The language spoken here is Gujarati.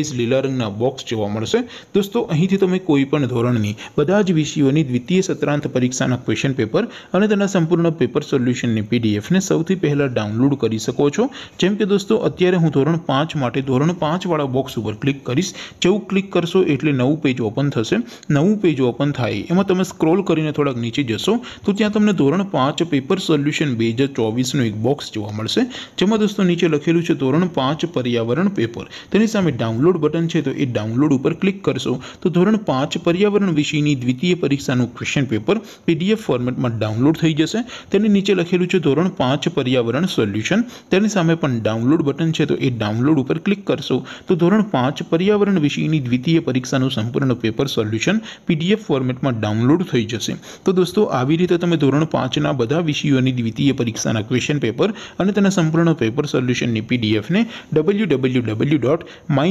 ઈસ લિલરના બોક્સ જોવા મળશે દોસ્તો અહીંથી તમે કોઈપણ ધોરણની બધા જ વિષયોની દ્વિતીય સત્રાંત પરીક્ષાના ક્વેશ્ચન પેપર અને તેના સંપૂર્ણનો પેપર સોલ્યુશનની પીડીએફને સૌથી પહેલા ડાઉનલોડ કરી શકો છો જેમ કે દોસ્તો અત્યારે હું ધોરણ 5 માટે ધોરણ 5 વાળો બોક્સ ઉપર ક્લિક કરીશ જેઉ ક્લિક કરશો એટલે નવું પેજ ઓપન થશે નવું પેજ ઓપન થાય એમાં તમે સ્ક્રોલ કરીને થોડક નીચે જશો તો ત્યાં તમને ધોરણ 5 પેપર સોલ્યુશન 2024 નો એક બોક્સ જોવા મળશે જેમાં દોસ્તો નીચે લખેલું છે ધોરણ 5 પર્યાવરણ પેપર તેની સામે ડાઉનલોડ ડાઉનલોડ બટન છે તો એ ડાઉનલોડ ઉપર ક્લિક કરશો તો ધોરણ 5 પર્યાવરણ વિષયની દ્વિતીય પરીક્ષાનું ક્વેશ્ચન પેપર પીડીએફ ફોર્મેટમાં ડાઉનલોડ થઈ જશે તેની નીચે લખેલું છે ધોરણ 5 પર્યાવરણ સોલ્યુશન તેની સામે પણ ડાઉનલોડ બટન છે તો એ ડાઉનલોડ ઉપર ક્લિક કરશો તો ધોરણ 5 પર્યાવરણ વિષયની દ્વિતીય પરીક્ષાનું સંપૂર્ણ પેપર સોલ્યુશન પીડીએફ ફોર્મેટમાં ડાઉનલોડ થઈ જશે તો દોસ્તો આવી રીતે તમે ધોરણ 5 ના બધા વિષયોની દ્વિતીય પરીક્ષાના ક્વેશ્ચન પેપર અને તેના સંપૂર્ણ પેપર સોલ્યુશનની પીડીએફ ને www.my